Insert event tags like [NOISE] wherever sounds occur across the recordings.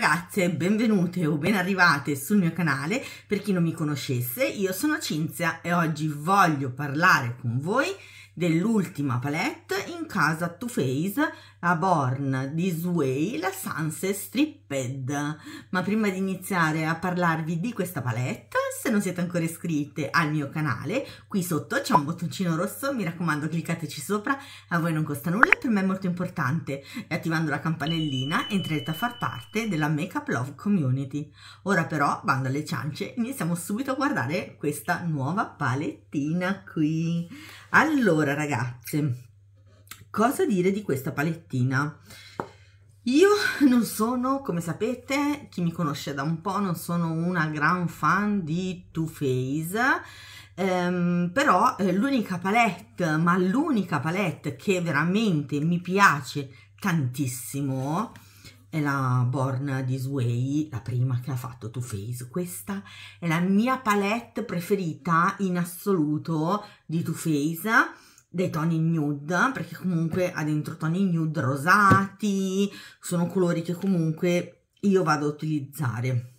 ragazze, benvenute o ben arrivate sul mio canale. Per chi non mi conoscesse, io sono Cinzia e oggi voglio parlare con voi dell'ultima palette in casa Too Faced a Born This Way, la Sunset Stripped. Ma prima di iniziare a parlarvi di questa palette, se non siete ancora iscritte al mio canale, qui sotto c'è un bottoncino rosso, mi raccomando cliccateci sopra, a voi non costa nulla, per me è molto importante, e attivando la campanellina entrerete a far parte della Makeup Love Community. Ora però, bando alle ciance, iniziamo subito a guardare questa nuova palettina qui. Allora ragazze... Cosa dire di questa palettina? Io non sono, come sapete, chi mi conosce da un po', non sono una gran fan di Too Faced, ehm, però eh, l'unica palette, ma l'unica palette che veramente mi piace tantissimo è la Born This Way, la prima che ha fatto Too Faced. Questa è la mia palette preferita in assoluto di Too Faced dei toni nude, perché comunque ha dentro toni nude rosati, sono colori che comunque io vado a utilizzare.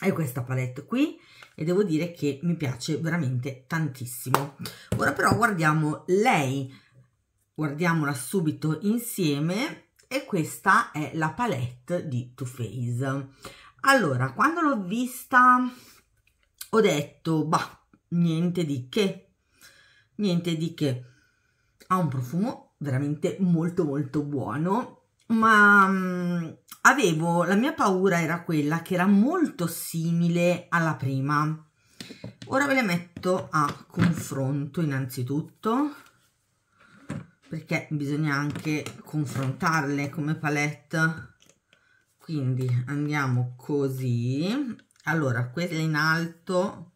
È questa palette qui e devo dire che mi piace veramente tantissimo. Ora però guardiamo lei, guardiamola subito insieme e questa è la palette di Too Faced. Allora, quando l'ho vista ho detto, bah, niente di che, niente di che. Ha un profumo veramente molto molto buono, ma mh, mm, avevo, la mia paura era quella che era molto simile alla prima. Ora ve le metto a confronto innanzitutto, perché bisogna anche confrontarle come palette. Quindi andiamo così. Allora, quella in alto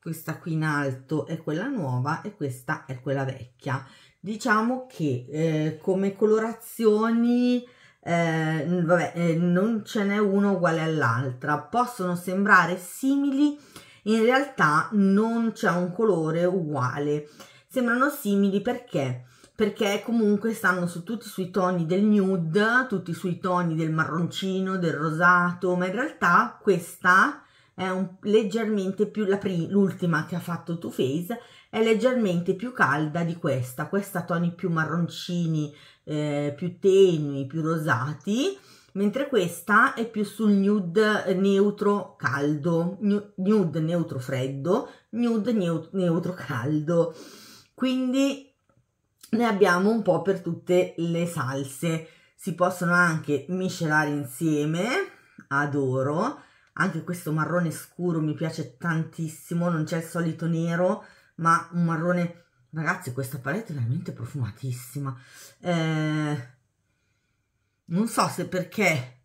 questa qui in alto è quella nuova e questa è quella vecchia diciamo che eh, come colorazioni eh, vabbè, eh, non ce n'è una uguale all'altra possono sembrare simili in realtà non c'è un colore uguale sembrano simili perché perché comunque stanno su tutti sui toni del nude, tutti sui toni del marroncino, del rosato, ma in realtà questa è un, leggermente più la prima, l'ultima che ha fatto Too Faced è leggermente più calda di questa questa ha toni più marroncini eh, più tenui più rosati mentre questa è più sul nude neutro caldo nude neutro freddo nude neutro caldo quindi ne abbiamo un po' per tutte le salse si possono anche miscelare insieme adoro anche questo marrone scuro mi piace tantissimo, non c'è il solito nero, ma un marrone... Ragazzi, questa palette è veramente profumatissima. Eh, non so se perché...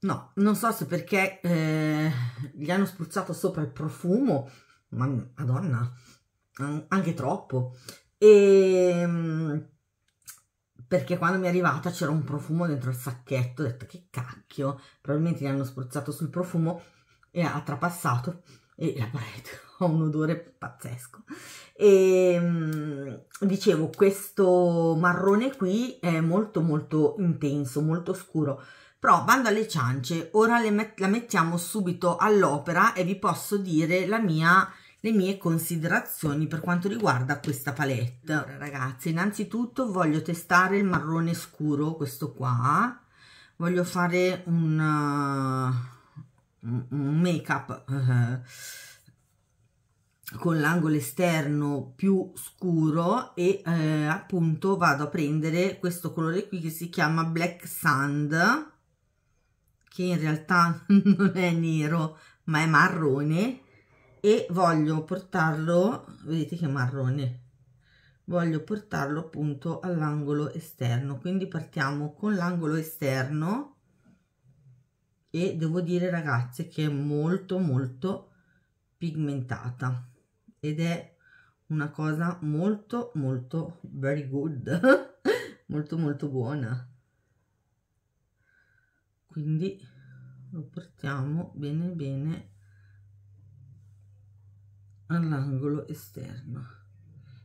No, non so se perché eh, gli hanno spruzzato sopra il profumo, ma madonna, anche troppo. E ehm, perché quando mi è arrivata c'era un profumo dentro il sacchetto, ho detto che cacchio, probabilmente gli hanno spruzzato sul profumo e ha trapassato e la parete [LAUGHS] ha un odore pazzesco. E ehm, dicevo, questo marrone qui è molto molto intenso, molto scuro, però bando alle ciance, ora met la mettiamo subito all'opera e vi posso dire la mia le mie considerazioni per quanto riguarda questa palette. Allora ragazzi, innanzitutto voglio testare il marrone scuro, questo qua. Voglio fare un, uh, un make-up uh, con l'angolo esterno più scuro e uh, appunto vado a prendere questo colore qui che si chiama Black Sand che in realtà [LAUGHS] non è nero ma è marrone e voglio portarlo vedete che marrone voglio portarlo appunto all'angolo esterno quindi partiamo con l'angolo esterno e devo dire ragazze che è molto molto pigmentata ed è una cosa molto molto very good [LAUGHS] molto molto buona quindi lo portiamo bene bene all'angolo esterno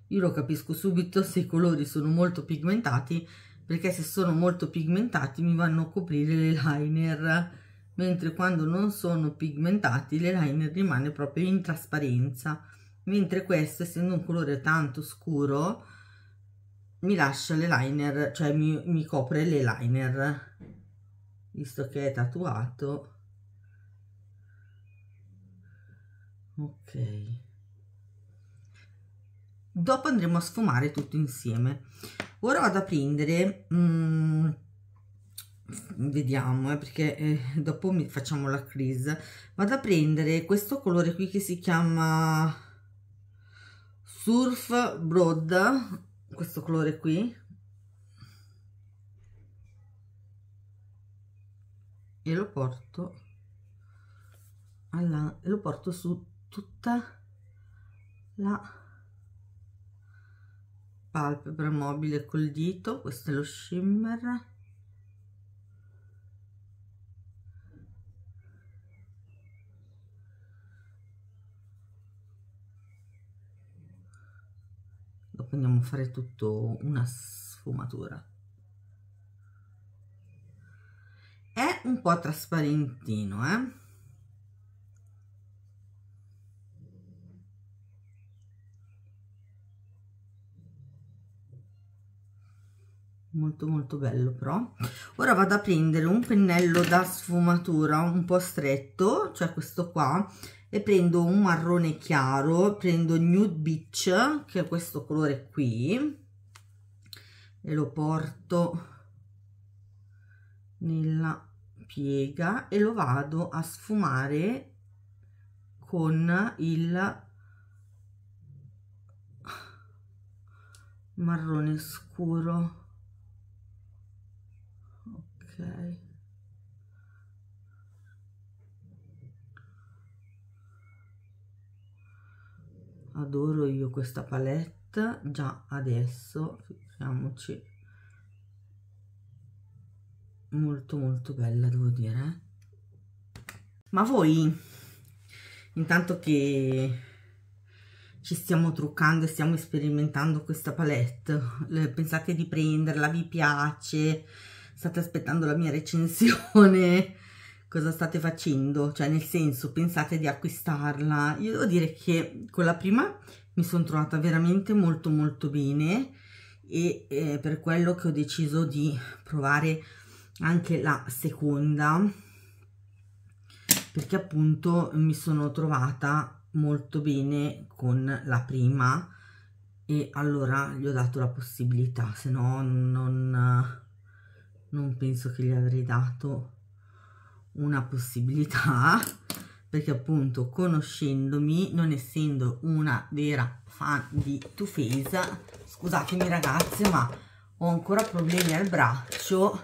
io lo capisco subito se i colori sono molto pigmentati perché se sono molto pigmentati mi vanno a coprire le liner mentre quando non sono pigmentati le liner rimane proprio in trasparenza mentre questo essendo un colore tanto scuro mi lascia le liner cioè mi, mi copre le liner visto che è tatuato ok dopo andremo a sfumare tutto insieme ora vado a prendere mm, vediamo eh, perché eh, dopo facciamo la crease vado a prendere questo colore qui che si chiama surf broad questo colore qui e lo porto alla, lo porto su tutta la palpebra mobile col dito, questo è lo shimmer. Dopo andiamo a fare tutto una sfumatura. È un po' trasparentino, eh? molto molto bello però ora vado a prendere un pennello da sfumatura un po' stretto cioè questo qua e prendo un marrone chiaro prendo nude beach che è questo colore qui e lo porto nella piega e lo vado a sfumare con il marrone scuro adoro io questa palette già adesso figuriamoci molto molto bella devo dire ma voi intanto che ci stiamo truccando e stiamo sperimentando questa palette pensate di prenderla vi piace state aspettando la mia recensione, [LAUGHS] cosa state facendo? Cioè, nel senso, pensate di acquistarla? Io devo dire che con la prima mi sono trovata veramente molto molto bene e eh, per quello che ho deciso di provare anche la seconda perché appunto mi sono trovata molto bene con la prima e allora gli ho dato la possibilità se no non non penso che gli avrei dato una possibilità [LAUGHS] perché appunto conoscendomi non essendo una vera fan di Too Faced scusatemi ragazze ma ho ancora problemi al braccio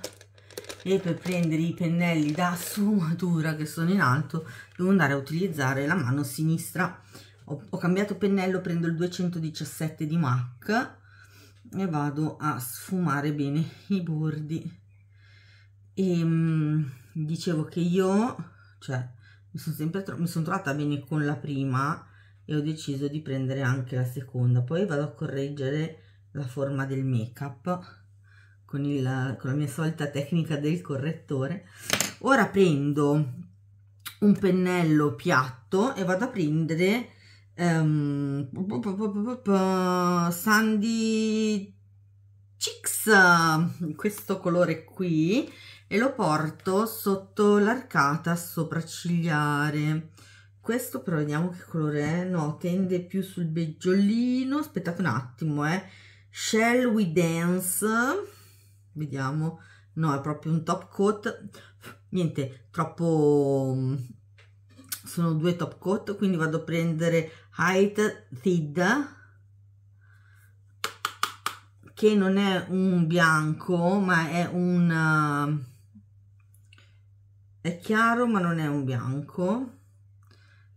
e per prendere i pennelli da sfumatura che sono in alto devo andare a utilizzare la mano sinistra ho, ho cambiato pennello prendo il 217 di MAC e vado a sfumare bene i bordi e mm, dicevo che io cioè mi sono sempre tro mi sono trovata bene con la prima e ho deciso di prendere anche la seconda poi vado a correggere la forma del make up con, il, con la mia solita tecnica del correttore ora prendo un pennello piatto e vado a prendere um, Sandy Chicks questo colore qui e lo porto sotto l'arcata sopraccigliare questo però vediamo che colore è no tende più sul beggiolino aspettate un attimo eh shell we dance vediamo no è proprio un top coat niente troppo mm, sono due top coat quindi vado a prendere height thid che non è un bianco ma è un è chiaro ma non è un bianco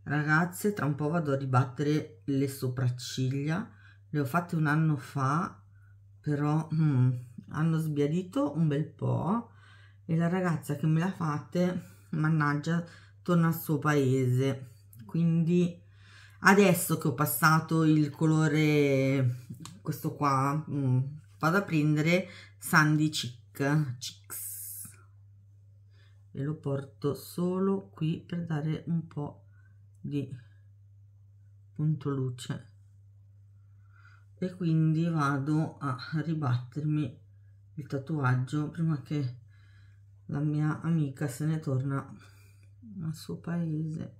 ragazze tra un po' vado a ribattere le sopracciglia le ho fatte un anno fa però mm, hanno sbiadito un bel po' e la ragazza che me l'ha fatte mannaggia torna al suo paese quindi adesso che ho passato il colore questo qua mm, vado a prendere Sandy Chick Chicks e lo porto solo qui per dare un po' di punto luce e quindi vado a ribattermi il tatuaggio prima che la mia amica se ne torna al suo paese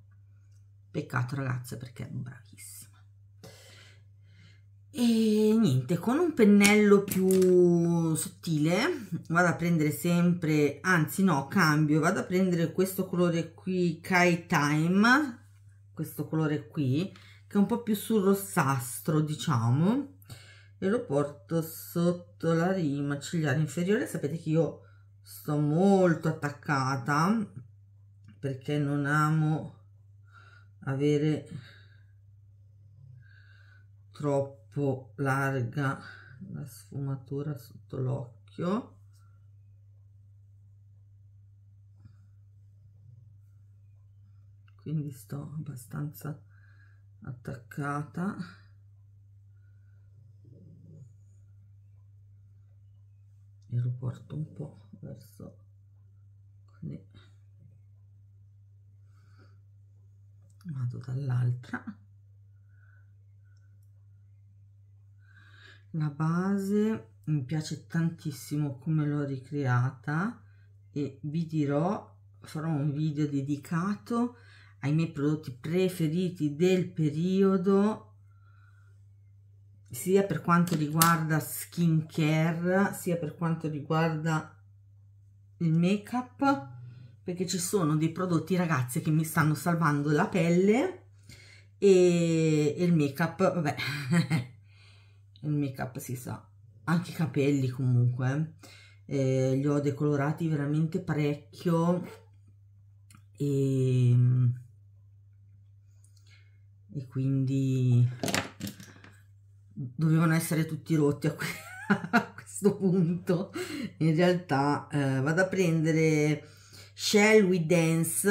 peccato ragazze perché è bravissima e niente con un pennello più sottile vado a prendere sempre anzi no cambio vado a prendere questo colore qui Kai Time questo colore qui che è un po' più sul rossastro diciamo e lo porto sotto la rima cigliare inferiore sapete che io sto molto attaccata perché non amo avere troppo troppo larga la sfumatura sotto l'occhio quindi sto abbastanza attaccata e lo porto un po' verso così vado dall'altra la base mi piace tantissimo come l'ho ricreata e vi dirò farò un video dedicato ai miei prodotti preferiti del periodo sia per quanto riguarda skin care sia per quanto riguarda il make up perché ci sono dei prodotti ragazzi che mi stanno salvando la pelle e il make up vabbè [LAUGHS] il make up si sa anche i capelli comunque eh, li ho decolorati veramente parecchio e, ehm, e quindi dovevano essere tutti rotti a, que [LAUGHS] a questo punto in realtà eh, vado a prendere Shell We Dance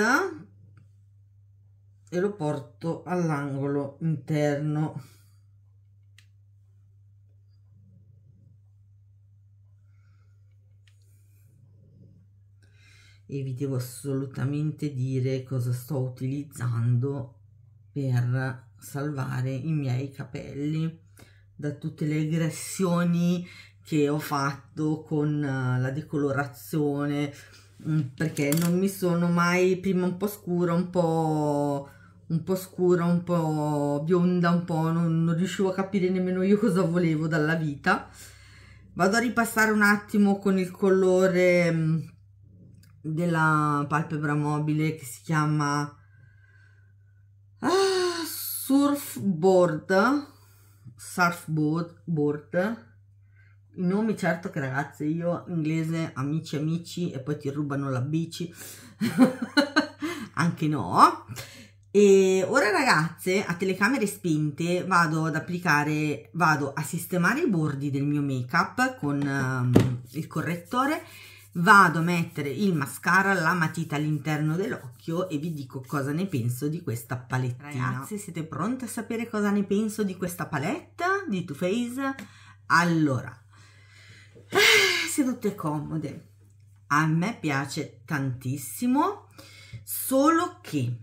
e lo porto all'angolo interno e vi devo assolutamente dire cosa sto utilizzando per salvare i miei capelli da tutte le aggressioni che ho fatto con eh, la decolorazione mm, perché non mi sono mai prima un po' scura un po' un po' scura un po' bionda un po' non, non riuscivo a capire nemmeno io cosa volevo dalla vita vado a ripassare un attimo con il colore mm, della palpebra mobile che si chiama ah, surfboard surfboard board. i nomi certo che ragazze io inglese amici amici e poi ti rubano la bici [LAUGHS] anche no e ora ragazze a telecamere spinte vado ad applicare vado a sistemare i bordi del mio make up con um, il correttore vado a mettere il mascara, la matita all'interno dell'occhio e vi dico cosa ne penso di questa palettina. Ragazzi, siete pronte a sapere cosa ne penso di questa palette di Too Faced? Allora, eh, sedute comode. A me piace tantissimo, solo che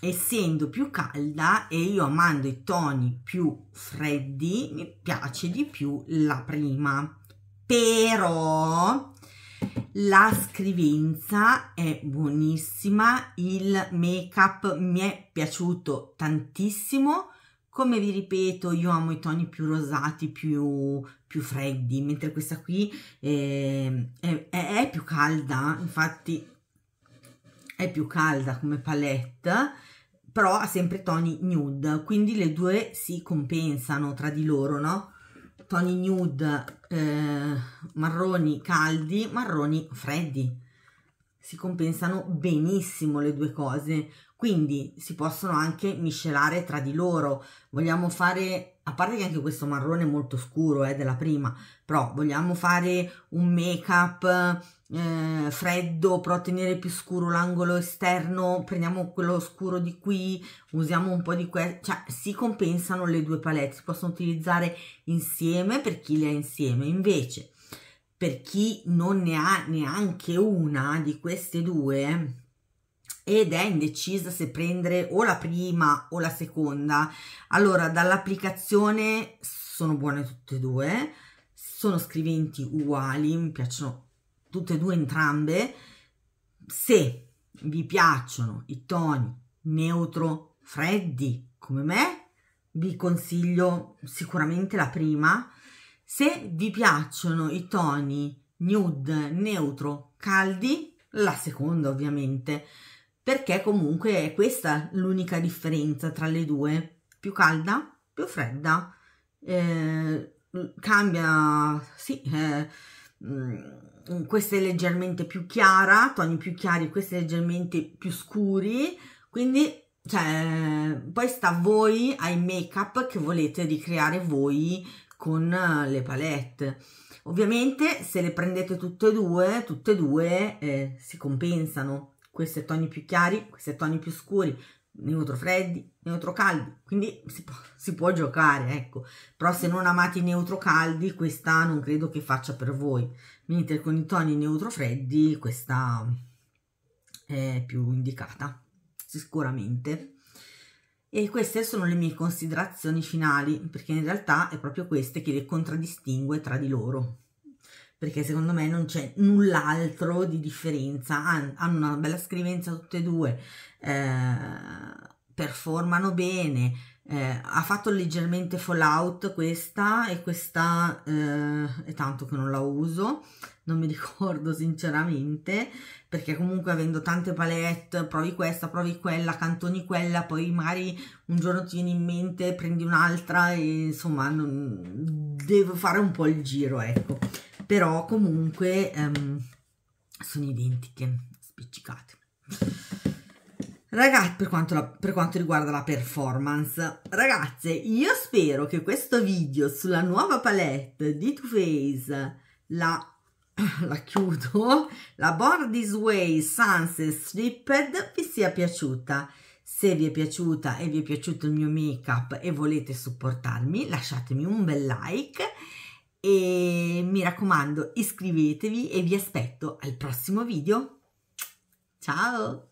essendo più calda e io amando i toni più freddi, mi piace di più la prima. Però la scrivenza è buonissima, il make-up mi è piaciuto tantissimo. Come vi ripeto, io amo i toni più rosati, più, più freddi, mentre questa qui eh, è, è, è più calda, infatti è più calda come palette però ha sempre toni nude, quindi le due si compensano tra di loro, no? toni nude eh, marroni caldi, marroni freddi. Si compensano benissimo le due cose, quindi si possono anche miscelare tra di loro. Vogliamo fare, a parte che anche questo marrone è molto scuro, è eh, della prima, però vogliamo fare un make-up eh, freddo, però tenere più scuro l'angolo esterno, prendiamo quello scuro di qui, usiamo un po' di questo, cioè si compensano le due palette, si possono utilizzare insieme per chi le ha insieme, invece per chi non ne ha neanche una di queste due ed è indecisa se prendere o la prima o la seconda, allora dall'applicazione sono buone tutte e due, sono scriventi uguali, mi piacciono tutte e due entrambe, se vi piacciono i toni neutro freddi come me, vi consiglio sicuramente la prima. Se vi piacciono i toni nude neutro caldi, la seconda ovviamente, perché comunque è questa l'unica differenza tra le due, più calda, più fredda. Eh, cambia, sì, eh, Mm, questa è leggermente più chiara, toni più chiari, questa è leggermente più scuri, quindi cioè, poi sta a voi, ai make-up che volete ricreare voi con eh, le palette. Ovviamente se le prendete tutte e due, tutte e due eh, si compensano. Questi toni più chiari, questi toni più scuri, neutro-freddi, neutro-caldi, quindi si può, si può, giocare, ecco. Però se non amate i neutro-caldi, questa non credo che faccia per voi. Mentre con i toni neutro-freddi, questa è più indicata, sicuramente. E queste sono le mie considerazioni finali, perché in realtà è proprio queste che le contraddistingue tra di loro perché secondo me non c'è null'altro di differenza, Han, hanno una bella scrivenza tutte e due, eh, performano bene, eh, ha fatto leggermente Fallout questa e questa eh, è tanto che non la uso, non mi [LAUGHS] ricordo sinceramente, perché comunque avendo tante palette, provi questa, provi quella, cantoni quella, poi magari un giorno ti viene in mente, prendi un'altra e insomma non, devo fare un po' il giro, ecco però comunque ehm, sono identiche, spiccicate. Ragazzi, per quanto, per quanto riguarda la performance, ragazze, io spero che questo video sulla nuova palette di Too Faced, la, [COUGHS] la chiudo, la Born Way Sunset Stripped, vi sia piaciuta. Se vi è piaciuta e vi è piaciuto il mio make-up e volete supportarmi, lasciatemi un bel like e mi raccomando iscrivetevi e vi aspetto al prossimo video. Ciao!